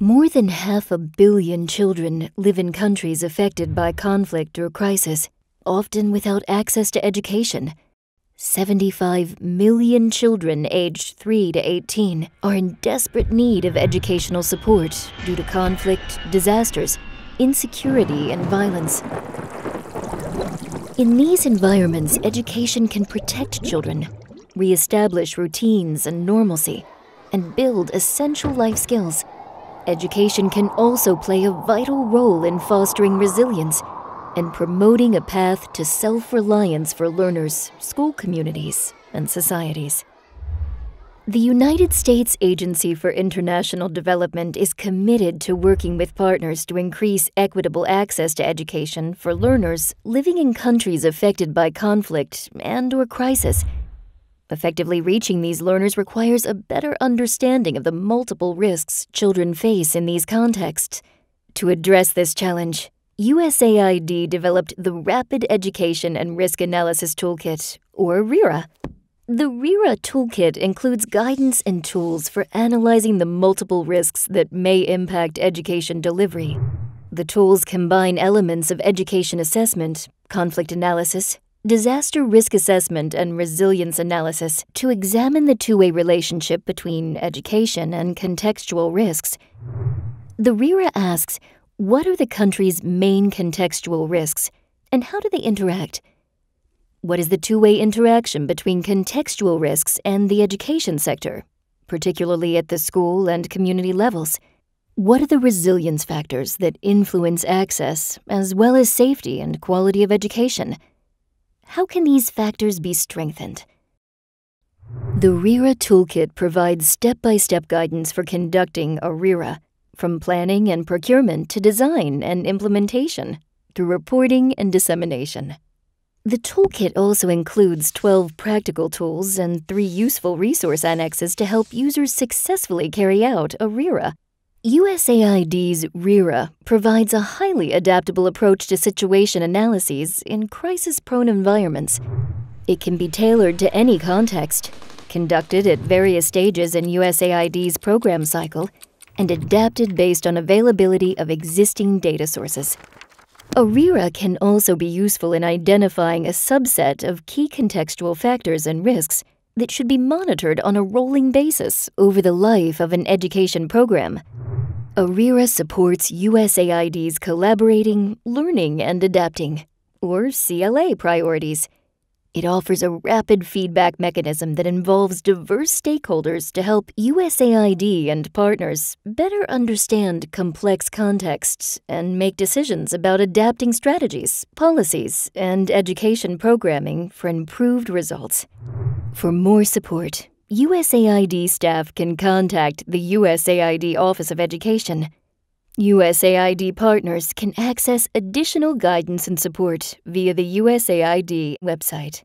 More than half a billion children live in countries affected by conflict or crisis, often without access to education. 75 million children aged 3 to 18 are in desperate need of educational support due to conflict, disasters, insecurity, and violence. In these environments, education can protect children, re-establish routines and normalcy, and build essential life skills Education can also play a vital role in fostering resilience and promoting a path to self reliance for learners, school communities, and societies. The United States Agency for International Development is committed to working with partners to increase equitable access to education for learners living in countries affected by conflict and or crisis Effectively reaching these learners requires a better understanding of the multiple risks children face in these contexts. To address this challenge, USAID developed the Rapid Education and Risk Analysis Toolkit, or RERA. The RERA toolkit includes guidance and tools for analyzing the multiple risks that may impact education delivery. The tools combine elements of education assessment, conflict analysis, disaster risk assessment and resilience analysis to examine the two way relationship between education and contextual risks. The RERA asks what are the country's main contextual risks and how do they interact? What is the two way interaction between contextual risks and the education sector, particularly at the school and community levels? What are the resilience factors that influence access as well as safety and quality of education? How can these factors be strengthened? The RERA Toolkit provides step-by-step guidance for conducting a RERA, from planning and procurement to design and implementation, through reporting and dissemination. The toolkit also includes 12 practical tools and three useful resource annexes to help users successfully carry out a RERA USAID's RERA provides a highly adaptable approach to situation analyses in crisis prone environments. It can be tailored to any context, conducted at various stages in USAID's program cycle, and adapted based on availability of existing data sources. ARERA can also be useful in identifying a subset of key contextual factors and risks that should be monitored on a rolling basis over the life of an education program. ARERA supports USAID's Collaborating, Learning, and Adapting, or CLA, priorities. It offers a rapid feedback mechanism that involves diverse stakeholders to help USAID and partners better understand complex contexts and make decisions about adapting strategies, policies, and education programming for improved results. For more support, USAID staff can contact the USAID Office of Education. USAID partners can access additional guidance and support via the USAID website.